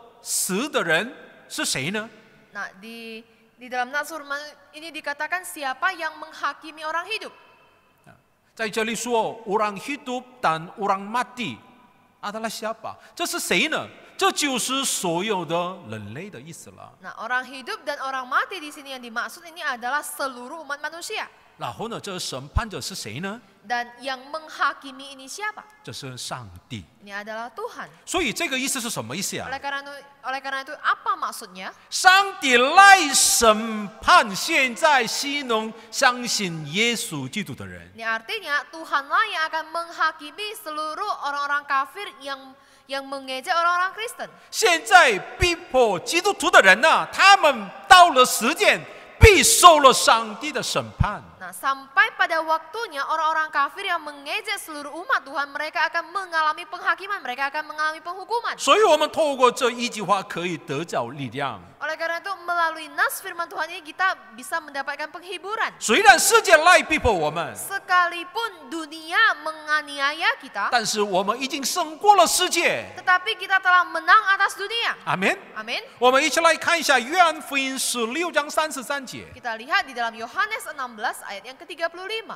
死的人是谁呢？Nah, di di dalam nas Roman ini dikatakan siapa yang menghakimi orang hidup? Nah, orang hidup dan orang mati adalah siapa? Nah, orang hidup dan orang mati di sini yang dimaksud ini adalah seluruh umat manusia. 然后呢？这个审判者是谁呢？这是上帝。所以这个意思是什么意思啊？上帝来审判现在信农相信耶稣基督的人。那意思啊，主啊，那要来审判所有那些不信耶稣基督的人。必受了上帝的审判。那 sampai pada waktunya orang-orang kafir yang mengejek seluruh umat Tuhan, mereka akan mengalami penghakiman, mereka akan mengalami penghukuman. karena itu melalui nas firman Tuhan ini kita bisa mendapatkan penghiburan. Sekalipun dunia menganiaya kita, 但是我们已经胜过了世界。tetapi kita telah menang atas dunia. Kita lihat di dalam Yohanes 16 ayat yang ke-35.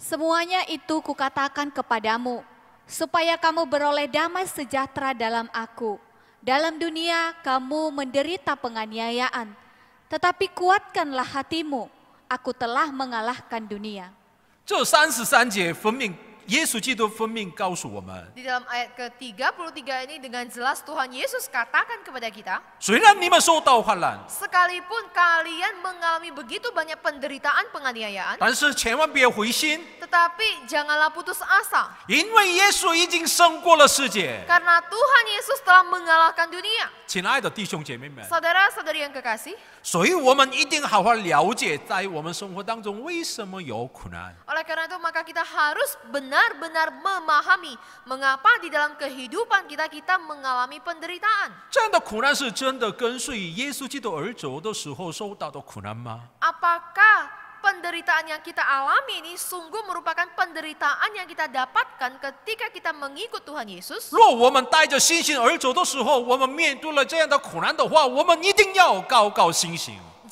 Semuanya itu kukatakan kepadamu, supaya kamu beroleh damai sejahtera dalam aku. Dalam dunia kamu menderita penganiayaan, tetapi kuatkanlah hatimu, aku telah mengalahkan dunia. Yesus Kristus di dalam ayat ke-33 ini dengan jelas Tuhan Yesus katakan kepada kita, 虽然你们受到患难, kalian mengalami begitu banyak penderitaan penganiayaan, tetapi janganlah putus asa. karena Tuhan Yesus telah mengalahkan dunia. saudari yang kekasih, 所以我们一定好好了解，在我们生活当中为什么有苦难。Oleh kerana itu maka kita harus benar-benar memahami mengapa di dalam kehidupan kita kita mengalami penderitaan。这样的苦难是真的跟随耶稣基督而走的时候受到的苦难吗？Apakah? penderitaan yang kita alami ini sungguh merupakan penderitaan yang kita dapatkan ketika kita mengikut Tuhan Yesus.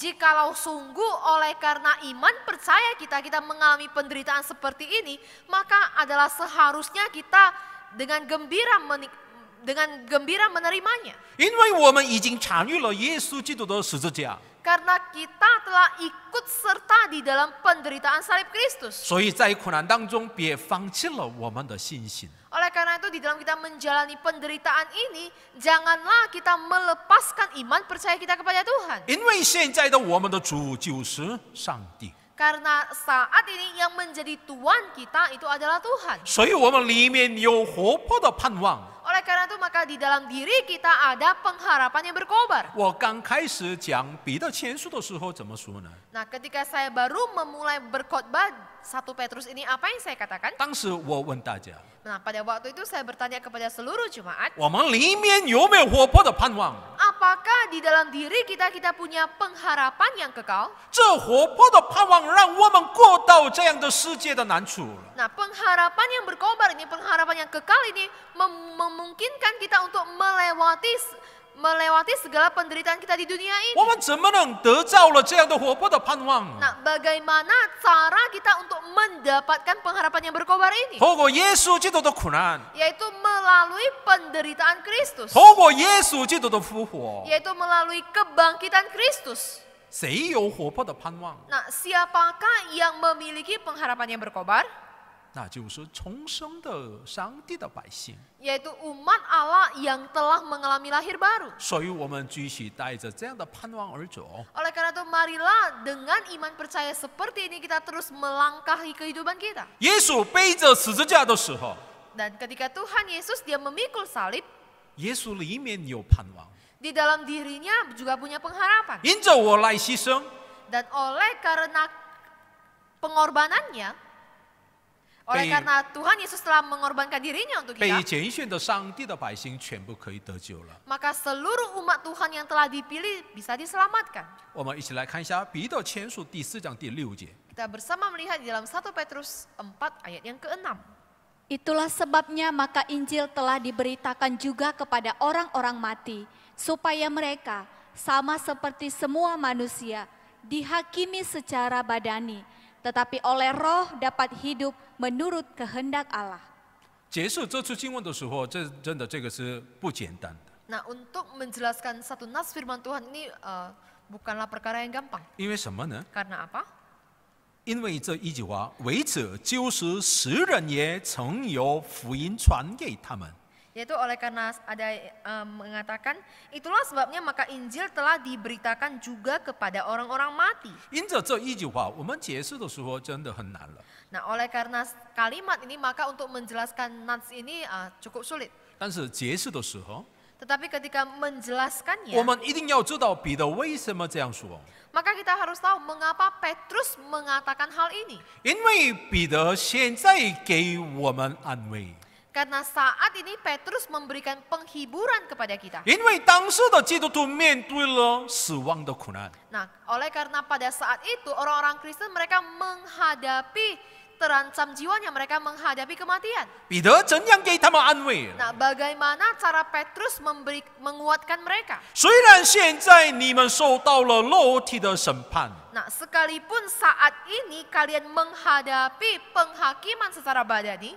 Jikalau sungguh oleh karena iman percaya kita kita mengalami penderitaan seperti ini, maka adalah seharusnya kita dengan gembira menik dengan gembira menerimanya. Karena kita telah ikut serta di dalam penderitaan salib Kristus. Oleh karena itu di dalam kita menjalani penderitaan ini, janganlah kita melepaskan iman percaya kita kepada Tuhan. Karena saat ini yang menjadi tuan kita itu adalah Tuhan. 所以我们里面有活泼的盼望。oleh karena itu maka di dalam diri kita ada pengharapan yang berkobar. Nah ketika saya baru memulai berkhotbah satu Petrus ini apa yang saya katakan? nah pada waktu itu saya bertanya kepada seluruh jemaat, Apakah di dalam diri kita kita punya pengharapan yang kekal? Nah pengharapan yang berkobar ini, pengharapan yang kekal ini mem- memungkinkan kita untuk melewati melewati segala penderitaan kita di dunia ini. Nah, bagaimana cara kita untuk mendapatkan pengharapan yang berkobar ini? Yaitu melalui penderitaan Kristus. Yaitu melalui kebangkitan Kristus. Nah, siapakah yang memiliki pengharapan yang berkobar? 那就是重生的上帝的百姓。yaitu umat Allah yang telah mengalami lahir baru. karena itu marilah dengan iman percaya seperti ini kita terus melangkahi kehidupan kita. ketika Tuhan Yesus dia memikul salib，耶稣里面有盼望。Di dalam dirinya juga punya pengharapan. dan oleh karena pengorbanannya oleh karena Tuhan Yesus telah mengorbankan dirinya untuk kita. Maka seluruh umat Tuhan yang telah dipilih bisa diselamatkan. Kita bersama melihat di dalam 1 Petrus 4 ayat yang ke-6. Itulah sebabnya maka Injil telah diberitakan juga kepada orang-orang mati, supaya mereka sama seperti semua manusia dihakimi secara badani, tetapi oleh roh dapat hidup menurut kehendak Allah. Nah, untuk menjelaskan satu nas firman Tuhan ini uh, bukanlah perkara yang gampang. Karena apa? 因为这一句话，为者就是时人也曾有福音传给他们。yaitu oleh karena ada um, mengatakan itulah sebabnya maka Injil telah diberitakan juga kepada orang-orang mati. Nah, oleh karena kalimat ini maka untuk menjelaskan nats ini uh, cukup sulit. Tetapi ketika menjelaskannya, maka kita harus tahu mengapa Petrus mengatakan hal ini. Karena saat ini Petrus memberikan penghiburan kepada kita. Nah, oleh karena pada saat itu orang-orang Kristen mereka menghadapi terancam jiwanya, mereka menghadapi kematian. Nah, bagaimana cara Petrus memberi, menguatkan mereka? Nah, sekalipun saat ini kalian menghadapi penghakiman secara badani,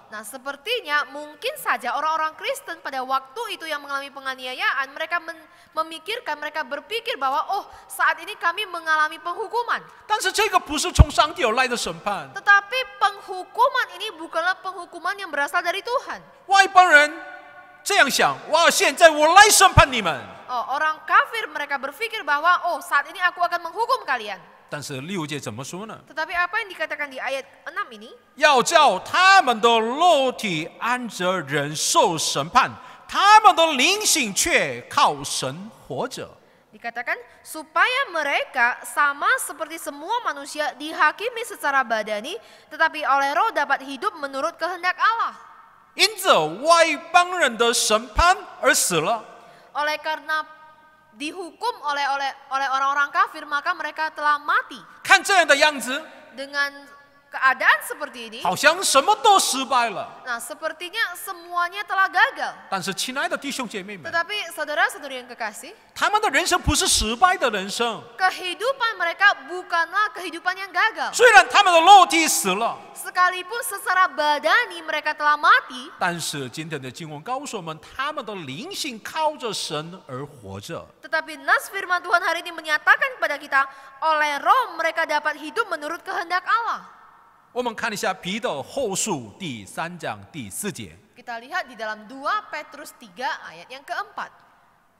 Nah sepertinya mungkin saja orang-orang Kristen pada waktu itu yang mengalami penganiayaan mereka memikirkan, mereka berpikir bahwa oh saat ini kami mengalami penghukuman. Tetapi penghukuman ini bukanlah penghukuman yang berasal dari Tuhan. 外邦人这样想，哇！现在我来审判你们。Oh, orang kafir mereka berpikir bahwa oh saat ini aku akan menghukum kalian. 但是六节怎么说呢？Tetapi apa yang dikatakan di ayat enam ini? supaya mereka sama seperti semua manusia dihakimi secara badani, tetapi oleh roh dapat hidup menurut kehendak Allah. oleh karena dihukum oleh oleh oleh orang-orang kafir maka mereka telah mati. Kan dengan keadaan seperti ini，好像什么都失败了。Nah, sepertinya semuanya telah gagal. Tetapi saudara saudara-saudari yang kekasih，他们的人生不是失败的人生。Kehidupan mereka bukanlah kehidupan yang gagal. Sekalipun secara badani mereka telah mati, mati，但是今天的经文告诉我们，他们的灵性靠着神而活着。Tetapi nas firman Tuhan hari ini menyatakan kepada kita, oleh roh mereka dapat hidup menurut kehendak Allah. 我们看一下彼得后书第三章第四节。Kita lihat di dalam 2 Petrus 3 ayat yang keempat.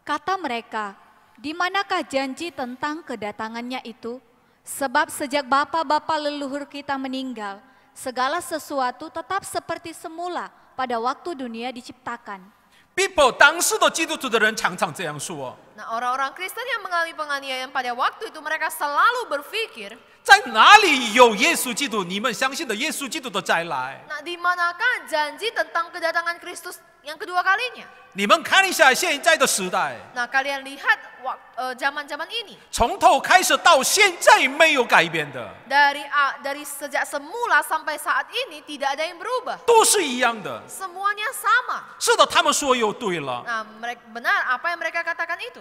Kata mereka, di manakah janji tentang kedatangannya itu? Sebab sejak bapa-bapa leluhur kita meninggal, segala sesuatu tetap seperti semula pada waktu dunia diciptakan. People 当时的基督徒的人常常这样说。Nah orang-orang Kristen yang mengalami penganiayaan pada waktu itu mereka selalu berpikir di manakah janji tentang kedatangan Kristus yang kedua kalinya? Nah, kalian lihat eh, zaman-zaman ini dari sejak semula sampai saat ini tidak ada yang berubah. Semuanya sama. nah, mereka benar apa yang mereka katakan itu.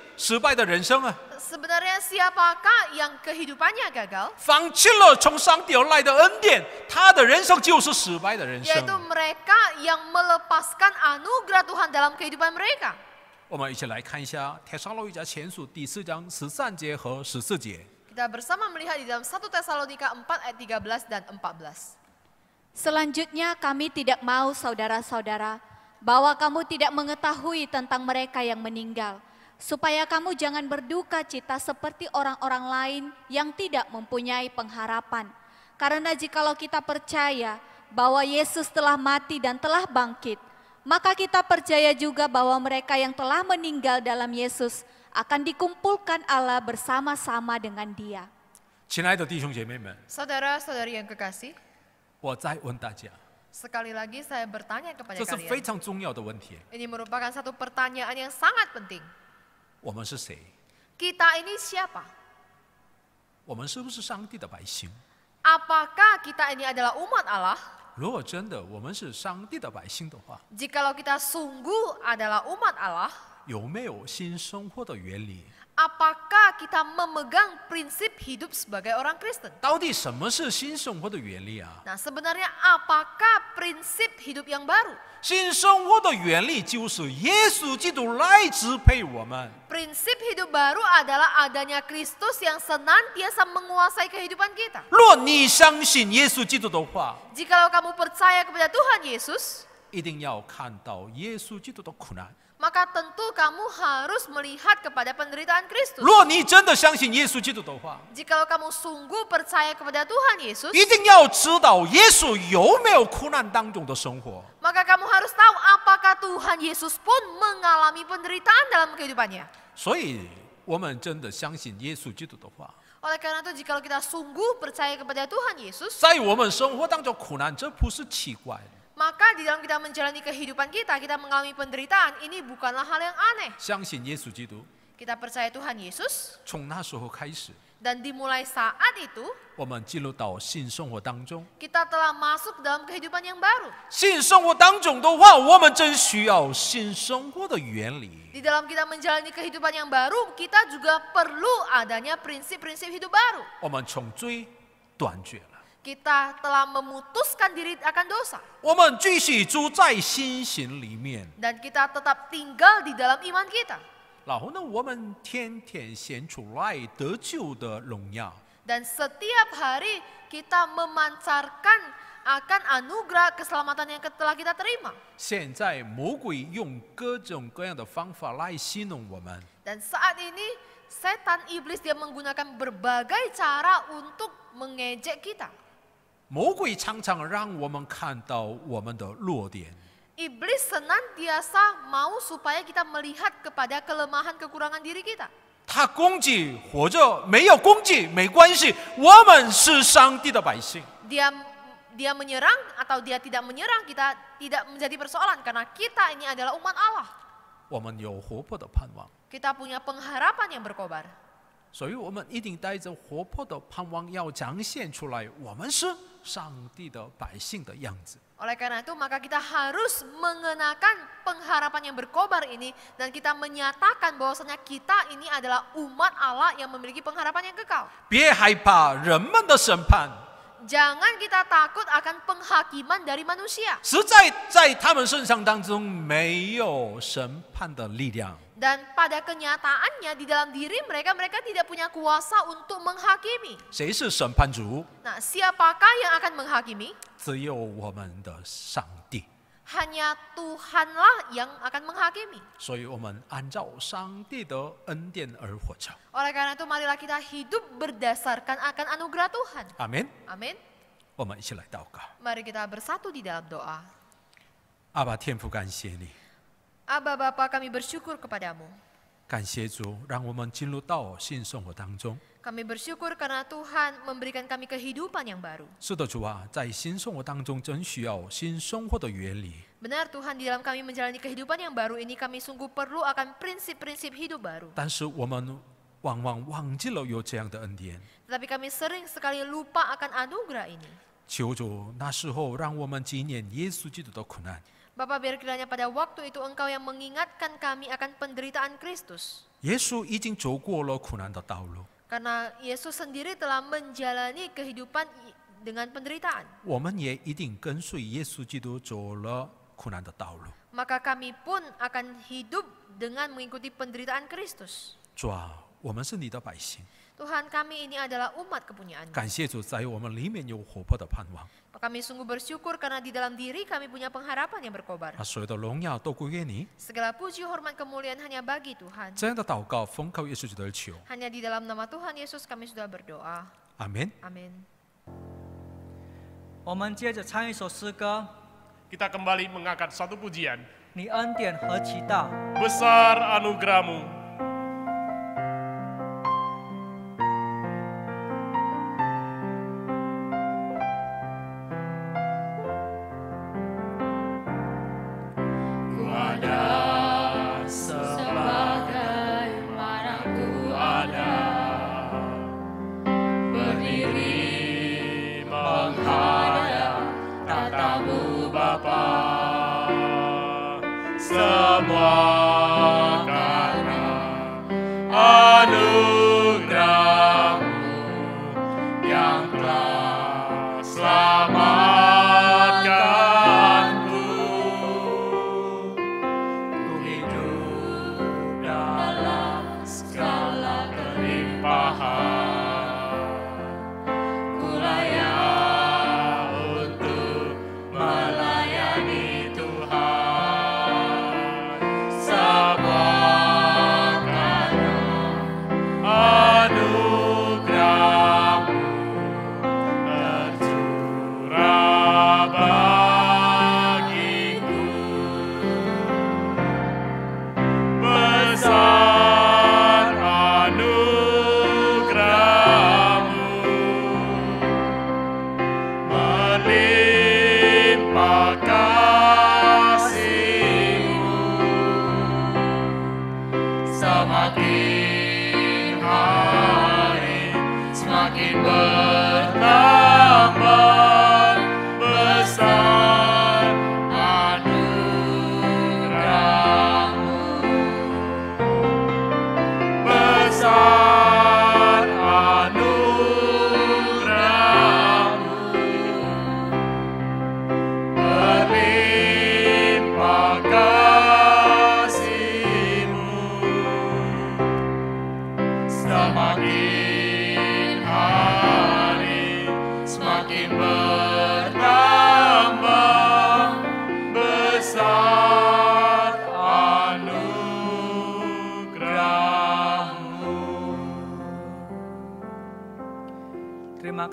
失败的人生啊。Sebenarnya siapakah yang kehidupannya gagal? 放弃了从上帝而来的恩典，他的人生就是失败的人生。Yaitu mereka yang melepaskan anugerah Tuhan dalam kehidupan mereka. Kita bersama melihat di dalam 1 Tesalonika 4 ayat 13 dan 14. Selanjutnya kami tidak mau saudara-saudara bahwa kamu tidak mengetahui tentang mereka yang meninggal supaya kamu jangan berduka cita seperti orang-orang lain yang tidak mempunyai pengharapan. Karena jikalau kita percaya bahwa Yesus telah mati dan telah bangkit, maka kita percaya juga bahwa mereka yang telah meninggal dalam Yesus akan dikumpulkan Allah bersama-sama dengan Dia. saudara saudari yang sekali lagi saya bertanya kepada kalian. Ini merupakan satu pertanyaan yang sangat penting. 我们是谁？kita ini siapa？我们是不是上帝的百姓？apakah kita ini adalah umat Allah？如果真的我们是上帝的百姓的话，jika l a u kita sungguh adalah umat Allah？有没有新生活的原理？apakah kita memegang prinsip hidup sebagai orang Kristen? Nah, sebenarnya apakah prinsip hidup yang baru? Prinsip hidup baru adalah adanya Kristus yang senantiasa menguasai kehidupan kita. Jika kamu percaya kepada Tuhan Yesus, 一定要看到耶稣基督的苦难。maka tentu kamu harus melihat kepada penderitaan Kristus. Jikalau kamu sungguh percaya kepada Tuhan Yesus, maka kamu harus tahu apakah Tuhan Yesus pun mengalami penderitaan dalam kehidupannya. Oleh karena itu, jikalau kita sungguh percaya kepada Tuhan Yesus, 在我们生活当中苦难这不是奇怪的。maka di dalam kita menjalani kehidupan kita, kita mengalami penderitaan, ini bukanlah hal yang aneh. Kita percaya Tuhan Yesus Dan dimulai saat itu Kita telah masuk dalam kehidupan yang baru. Di dalam kita menjalani kehidupan yang baru, kita juga perlu adanya prinsip-prinsip hidup baru. 我们从追断绝了，kita telah memutuskan diri akan dosa. Dan kita tetap tinggal di dalam iman kita. Dan setiap hari kita memancarkan akan anugerah keselamatan yang telah kita terima. Dan saat ini setan iblis dia menggunakan berbagai cara untuk mengejek kita. 魔鬼常常让我们看到我们的弱点。Iblis senantiasa mau supaya kita melihat kepada kelemahan kekurangan diri kita。他攻击或者没有攻击没关系，我们是上帝的百姓。Dia dia menyerang atau dia tidak menyerang kita tidak menjadi persoalan，karena kita ini adalah umat Allah。我们有活泼的盼望。kita punya pengharapan yang berkobar。所以我们一定带着活泼的盼望要展现出来，我们是。上帝的百姓的样子。Oleh karena itu maka kita harus mengenakan pengharapan yang berkobar ini dan kita menyatakan bahwasanya kita ini adalah umat Allah yang memiliki pengharapan yang kekal. Jangan kita takut akan penghakiman dari manusia. 实在在他们身上当中没有审判的力量。dan pada kenyataannya di dalam diri mereka mereka tidak punya kuasa untuk menghakimi. Nah, siapakah yang akan menghakimi? Hanya Tuhanlah yang akan menghakimi. Oleh karena itu marilah kita hidup berdasarkan akan anugerah Tuhan. Amin. Amin. Mari kita bersatu di dalam doa. terima kasih. Aba Bapa kami bersyukur kepadamu. Kami bersyukur karena Tuhan memberikan kami kehidupan yang baru. Benar Tuhan, di dalam kami menjalani kehidupan yang baru ini kami sungguh perlu akan prinsip-prinsip hidup baru. Tetapi kami sering sekali lupa akan anugerah ini. 求主那时候让我们纪念耶稣基督的苦难。Bapa biar kiranya pada waktu itu engkau yang mengingatkan kami akan penderitaan Kristus. Yesus Karena Yesus sendiri telah menjalani kehidupan dengan penderitaan. Maka kami pun akan hidup dengan mengikuti penderitaan Kristus. 主啊，我们是你的百姓。Tuhan kami ini adalah umat kepunyaan. 感谢主，在我们里面有活泼的盼望。Kami sungguh bersyukur karena di dalam diri kami punya pengharapan yang berkobar. 啊，所有的荣耀都归于你。Segala puji, hormat, kemuliaan hanya bagi Tuhan. 这样的祷告奉靠耶稣基督的求。Hanya di dalam nama Tuhan Yesus kami sudah berdoa. Amin. Amin. 我们接着唱一首诗歌。Kita kembali mengangkat satu pujian. 你恩典何其大，Besar anugerahmu.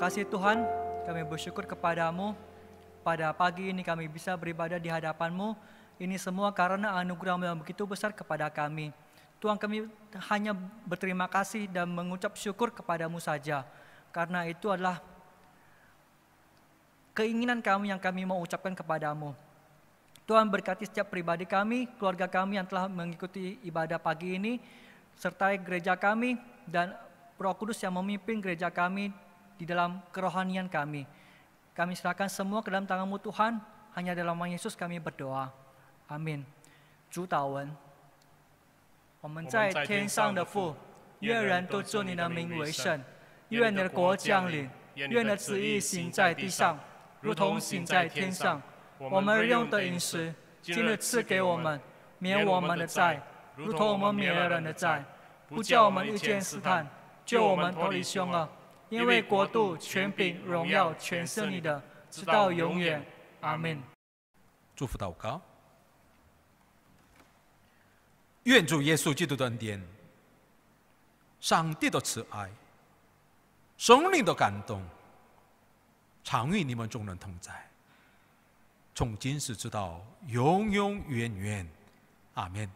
kasih Tuhan, kami bersyukur kepadamu. Pada pagi ini kami bisa beribadah di hadapanmu. Ini semua karena anugerahmu yang begitu besar kepada kami. Tuhan kami hanya berterima kasih dan mengucap syukur kepadamu saja. Karena itu adalah keinginan kami yang kami mau ucapkan kepadamu. Tuhan berkati setiap pribadi kami, keluarga kami yang telah mengikuti ibadah pagi ini, serta gereja kami dan Roh Kudus yang memimpin gereja kami 在天上的父，愿人都尊你的名为圣。愿你的国降临。愿你的旨意行在地上，如同行在天上。我们日用的饮食，今日赐给我们，免我们的债，如同我们免了人的债。不叫我们遇见试探。救我们脱离凶恶。因为国度、权柄、荣耀，全是你的，直到永远，阿门。祝福祷告。愿主耶稣基督的恩典、上帝的慈爱、生灵的感动，常与你们众人同在，从今时直到永永远远，阿门。